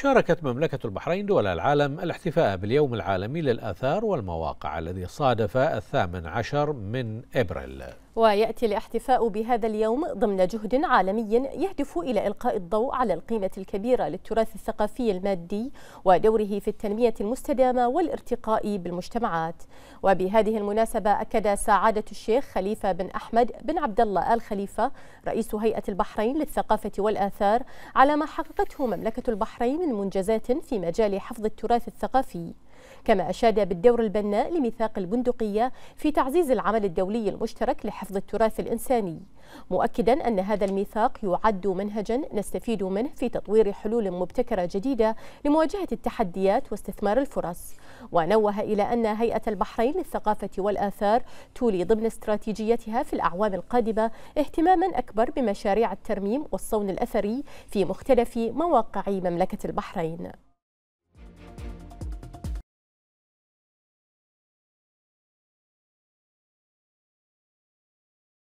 شاركت مملكة البحرين دول العالم الاحتفاء باليوم العالمي للآثار والمواقع الذي صادف الثامن عشر من إبريل ويأتي الاحتفاء بهذا اليوم ضمن جهد عالمي يهدف إلى إلقاء الضوء على القيمة الكبيرة للتراث الثقافي المادي ودوره في التنمية المستدامة والارتقاء بالمجتمعات وبهذه المناسبة أكد سعادة الشيخ خليفة بن أحمد بن عبد الله آل خليفة رئيس هيئة البحرين للثقافة والآثار على ما حققته مملكة البحرين من منجزات في مجال حفظ التراث الثقافي كما أشاد بالدور البناء لميثاق البندقية في تعزيز العمل الدولي المشترك لحفظ التراث الإنساني مؤكدا أن هذا الميثاق يعد منهجا نستفيد منه في تطوير حلول مبتكرة جديدة لمواجهة التحديات واستثمار الفرص ونوه إلى أن هيئة البحرين للثقافة والآثار تولي ضمن استراتيجيتها في الأعوام القادمة اهتماما أكبر بمشاريع الترميم والصون الأثري في مختلف مواقع مملكة البحرين